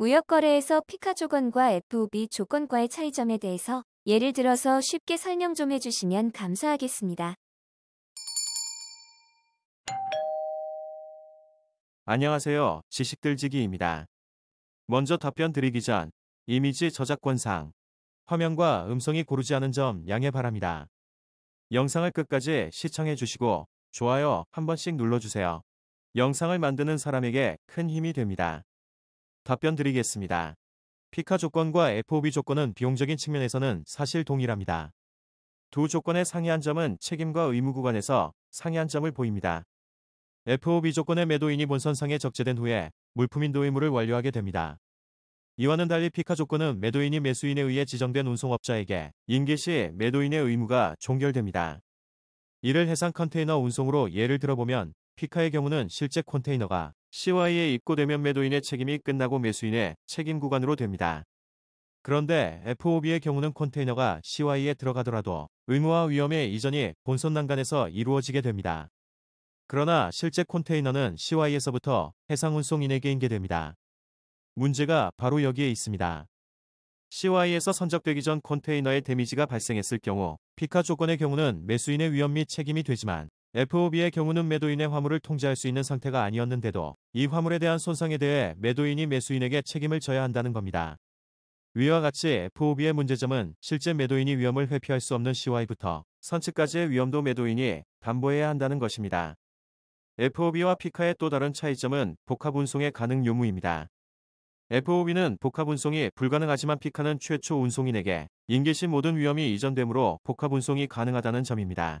무역거래에서 피카 조건과 FOB 조건과의 차이점에 대해서 예를 들어서 쉽게 설명 좀 해주시면 감사하겠습니다. 안녕하세요. 지식들지기입니다. 먼저 답변 드리기 전 이미지 저작권상 화면과 음성이 고르지 않은 점 양해 바랍니다. 영상을 끝까지 시청해 주시고 좋아요 한 번씩 눌러주세요. 영상을 만드는 사람에게 큰 힘이 됩니다. 답변 드리겠습니다. 피카 조건과 FOB 조건은 비용적인 측면에서는 사실 동일합니다. 두 조건의 상이한 점은 책임과 의무 구간에서 상이한 점을 보입니다. FOB 조건의 매도인이 본선상에 적재된 후에 물품인도 의무를 완료하게 됩니다. 이와는 달리 피카 조건은 매도인이 매수인에 의해 지정된 운송업자에게 인계 시 매도인의 의무가 종결됩니다. 이를 해상 컨테이너 운송으로 예를 들어보면 피카의 경우는 실제 컨테이너가 CY에 입고되면 매도인의 책임이 끝나고 매수인의 책임 구간으로 됩니다. 그런데 FOB의 경우는 컨테이너가 CY에 들어가더라도 의무와 위험의 이전이 본선 난간에서 이루어지게 됩니다. 그러나 실제 컨테이너는 CY에서부터 해상운송인에게 인계됩니다. 문제가 바로 여기에 있습니다. CY에서 선적되기 전컨테이너의 데미지가 발생했을 경우 피카 조건의 경우는 매수인의 위험 및 책임이 되지만 FOB의 경우는 매도인의 화물을 통제할 수 있는 상태가 아니었는데도 이 화물에 대한 손상에 대해 매도인이 매수인에게 책임을 져야 한다는 겁니다. 위와 같이 FOB의 문제점은 실제 매도인이 위험을 회피할 수 없는 CY부터 선측까지의 위험도 매도인이 담보해야 한다는 것입니다. FOB와 피카의 또 다른 차이점은 복합 운송의 가능 요무입니다. FOB는 복합 운송이 불가능하지만 피카는 최초 운송인에게 인계시 모든 위험이 이전되므로 복합 운송이 가능하다는 점입니다.